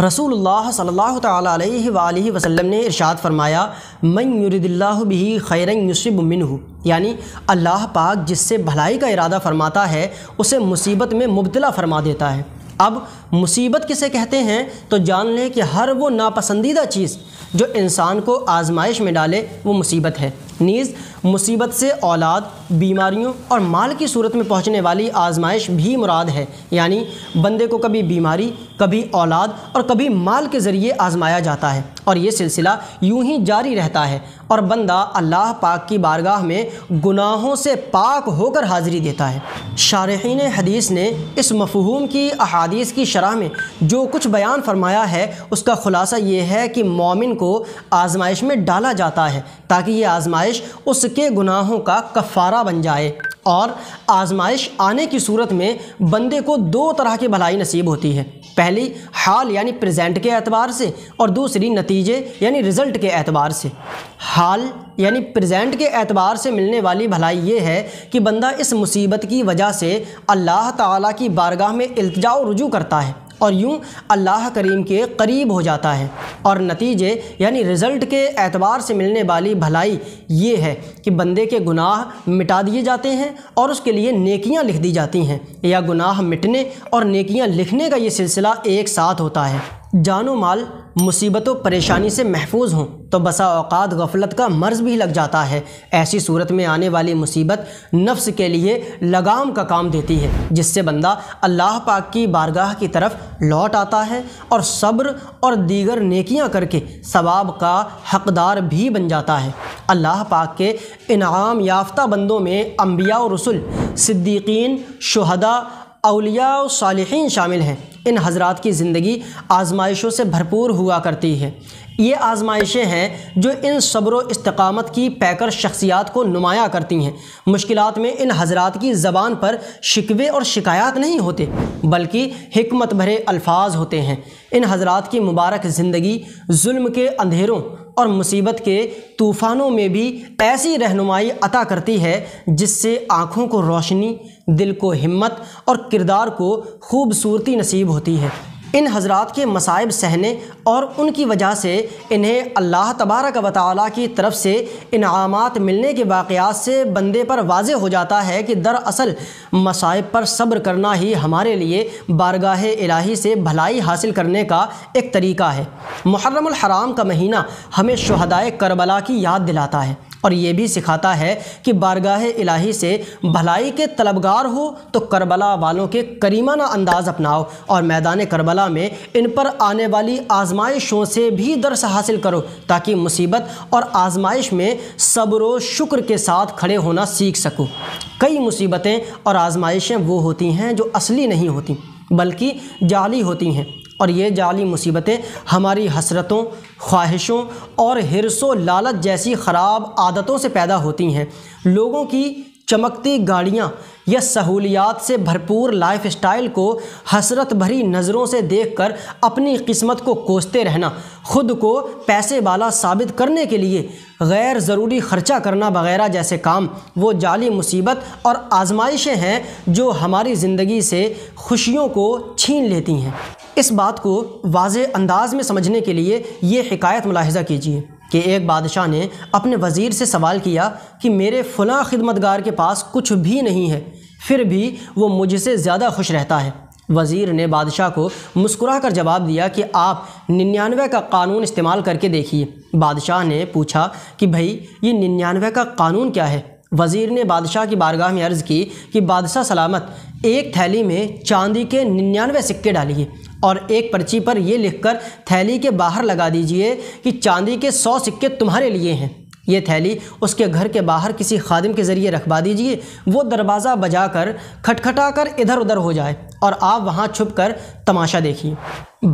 रसूल सल्ला वसम ने इरशाद फरमाया मन युरदिल्ला भी खैरन युसब मिनहू यानी अल्लाह पाक जिससे भलाई का इरादा फरमाता है उसे मुसीबत में मुबतला फरमा देता है अब मुसीबत किसे कहते हैं तो जान लें कि हर वो नापसंदीदा चीज़ जो इंसान को आजमाइश में डाले वो मुसीबत है नीज़ मुसीबत से औलाद बीमारियों और माल की सूरत में पहुंचने वाली आजमाइश भी मुराद है यानी बंदे को कभी बीमारी कभी औलाद और कभी माल के ज़रिए आजमाया जाता है और ये सिलसिला यूं ही जारी रहता है और बंदा अल्लाह पाक की बारगाह में गुनाहों से पाक होकर हाज़िरी देता है शारहीन हदीस ने इस मफहूम की अहादीस की शरह में जो कुछ बयान फरमाया है उसका ख़ुलासा ये है कि मोमिन को आजमाइश में डाला जाता है ताकि ये आजमाइश आजमाइश उसके गुनाहों का कफ़ारा बन जाए और आजमाइश आने की सूरत में बंदे को दो तरह की भलाई नसीब होती है पहली हाल यानी प्रेजेंट के एतबार से और दूसरी नतीजे यानी रिज़ल्ट के एतबार से हाल यानी प्रेजेंट के एतबार से मिलने वाली भलाई ये है कि बंदा इस मुसीबत की वजह से अल्लाह ताला की बारगाह में इल्तजा रुजू करता है और यूँ अल्लाह करीम के करीब हो जाता है और नतीजे यानी रिज़ल्ट के एतबार से मिलने वाली भलाई ये है कि बंदे के गुनाह मिटा दिए जाते हैं और उसके लिए नेकियां लिख दी जाती हैं या गुनाह मिटने और नेकियां लिखने का ये सिलसिला एक साथ होता है जानो माल मुसीबतों परेशानी से महफूज हों तो बसा औकात गफलत का मर्ज भी लग जाता है ऐसी सूरत में आने वाली मुसीबत नफ्स के लिए लगाम का काम देती है जिससे बंदा अल्लाह पाक की बारगाह की तरफ लौट आता है और सब्र और दीगर नेकियां करके सवाब का हकदार भी बन जाता है अल्लाह पाक के इनाम याफ्ता बंदों में अम्बिया रसुल सिद्दीकीन शहदा अलिया सालहीन शामिल हैं इन हजरत की ज़िंदगी आजमाइशों से भरपूर हुआ करती है ये आजमाइशें हैं जो इन सब्र इस्तकामत की पैकर शख्सियात को नुमाया करती हैं मुश्किल में इन हजरात की ज़बान पर शिकवे और शिकायत नहीं होते बल्कि हमत भरे अल्फाज होते हैं इन हजरात की मुबारक ज़िंदगी जुल्म के अंधेरों और मुसीबत के तूफ़ानों में भी ऐसी रहनुमाई अता करती है जिससे आँखों को रोशनी दिल को हिम्मत और किरदार को खूबसूरती नसीब होती है इन हजरत के मसाइब सहने और उनकी वजह से इन्हें अल्लाह तबारक व की तरफ से इनामात मिलने के वाक़ात से बंदे पर वाज हो जाता है कि दरअसल मसाइब पर सब्र करना ही हमारे लिए बारगाह इलाही से भलाई हासिल करने का एक तरीका है मुहर्रम हराम का महीना हमें शहदाय करबला की याद दिलाता है और ये भी सिखाता है कि बारगाह इलाही से भलाई के तलबगार हो तो करबला वालों के करीमाना अंदाज़ अपनाओ और मैदान करबला में इन पर आने वाली आजमाइशों से भी दर्स हासिल करो ताकि मुसीबत और आजमाइश में सब्र शुक्र के साथ खड़े होना सीख सको कई मुसीबतें और आजमाइशें वो होती हैं जो असली नहीं होती बल्कि जाली होती हैं और ये जाली मुसीबतें हमारी हसरतों ख्वाहिशों और हिरसों लालच जैसी ख़राब आदतों से पैदा होती हैं लोगों की चमकती गाड़ियाँ या सहूलियात से भरपूर लाइफ स्टाइल को हसरत भरी नज़रों से देख कर अपनी किस्मत को कोसते रहना ख़ुद को पैसे वाला साबित करने के लिए गैर ज़रूरी ख़र्चा करना वगैरह जैसे काम वो जाली मुसीबत और आजमाइशें हैं जो हमारी ज़िंदगी से खुशियों को छीन लेती हैं इस बात को वाज अंदाज में समझने के लिए ये शिकायत मुलाहजा कीजिए कि एक बादशाह ने अपने वज़ीर से सवाल किया कि मेरे फ़लाँ खिदमतगार के पास कुछ भी नहीं है फिर भी वो मुझसे ज़्यादा खुश रहता है वज़ीर ने बादशाह को मुस्कुरा कर जवाब दिया कि आप निन्यानवे का कानून इस्तेमाल करके देखिए बादशाह ने पूछा कि भाई ये निन्यानवे का कानून क्या है वज़ीर ने बादशाह की बारगाह में अर्ज़ की कि बादशाह सलामत एक थैली में चांदी के निन्यानवे सिक्के डालिए और एक पर्ची पर यह लिखकर थैली के बाहर लगा दीजिए कि चांदी के सौ सिक्के तुम्हारे लिए हैं ये थैली उसके घर के बाहर किसी खादिम के ज़रिए रखवा दीजिए वो दरवाज़ा बजा कर खटखटा कर इधर उधर हो जाए और आप वहाँ छुप कर तमाशा देखिए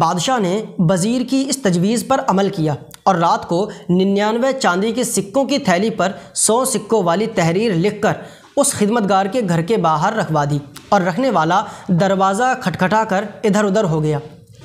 बादशाह ने वज़ीर की इस तजवीज़ पर अमल किया और रात को निन्यानवे चांदी के सिक्कों की थैली पर सौ सिक्कों वाली तहरीर लिखकर उस खिदमतगार के घर के बाहर रखवा दी और रखने वाला दरवाज़ा खटखटा कर इधर उधर हो गया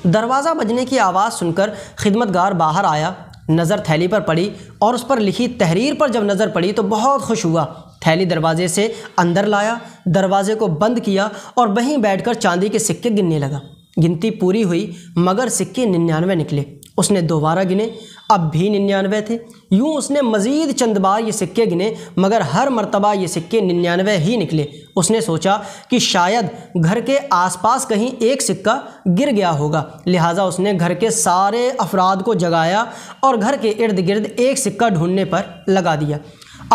दरवाज़ा बजने की आवाज़ सुनकर खिदमतगार बाहर आया नज़र थैली पर पड़ी और उस पर लिखी तहरीर पर जब नज़र पड़ी तो बहुत खुश हुआ थैली दरवाजे से अंदर लाया दरवाजे को बंद किया और वहीं बैठकर चांदी के सिक्के गिनने लगा गिनती पूरी हुई मगर सिक्के निन्यानवे निकले उसने दोबारा गिने अब भी निन्यानवे थे यूँ उसने मज़ीद चंद बार ये सिक्के गिने मगर हर मरतबा ये सिक्के निन्यानवे ही निकले उसने सोचा कि शायद घर के आसपास कहीं एक सिक्का गिर गया होगा लिहाजा उसने घर के सारे अफराद को जगाया और घर के इर्द गिर्द एक सिक्का ढूंढने पर लगा दिया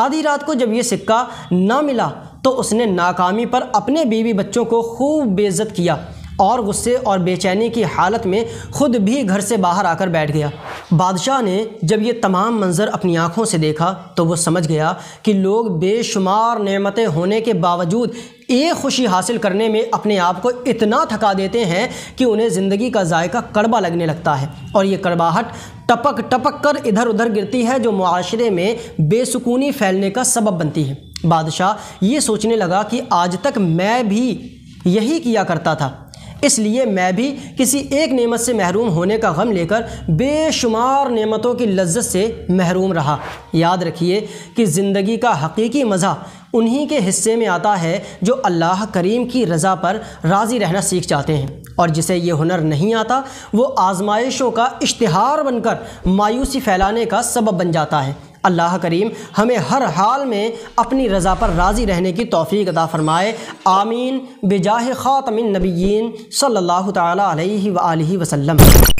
आधी रात को जब ये सिक्का ना मिला तो उसने नाकामी पर अपने बीवी बच्चों को खूब बेइज्जत किया और गुस्से और बेचैनी की हालत में खुद भी घर से बाहर आकर बैठ गया बादशाह ने जब ये तमाम मंज़र अपनी आँखों से देखा तो वो समझ गया कि लोग बेशुमार नेमतें होने के बावजूद एक खुशी हासिल करने में अपने आप को इतना थका देते हैं कि उन्हें ज़िंदगी का जायका कड़वा लगने लगता है और ये कड़वाहट टपक टपक कर इधर उधर गिरती है जो माशरे में बेसकूनी फैलने का सबब बनती है बादशाह ये सोचने लगा कि आज तक मैं भी यही किया करता था इसलिए मैं भी किसी एक नेमत से महरूम होने का गम लेकर बेशुमार नेमतों की लज्जत से महरूम रहा याद रखिए कि ज़िंदगी का हकीकी मज़ा उन्हीं के हिस्से में आता है जो अल्लाह करीम की रज़ा पर राज़ी रहना सीख जाते हैं और जिसे ये हुनर नहीं आता वो आजमाइशों का इश्तहार बनकर मायूसी फैलाने का सबब बन जाता है अल्लाह करीम हमें हर हाल में अपनी रज़ा पर राज़ी रहने की तोफ़ी अदा फ़रमाए आमीन बेजाह ख़ातमिन नबीन सल्ला तसल्म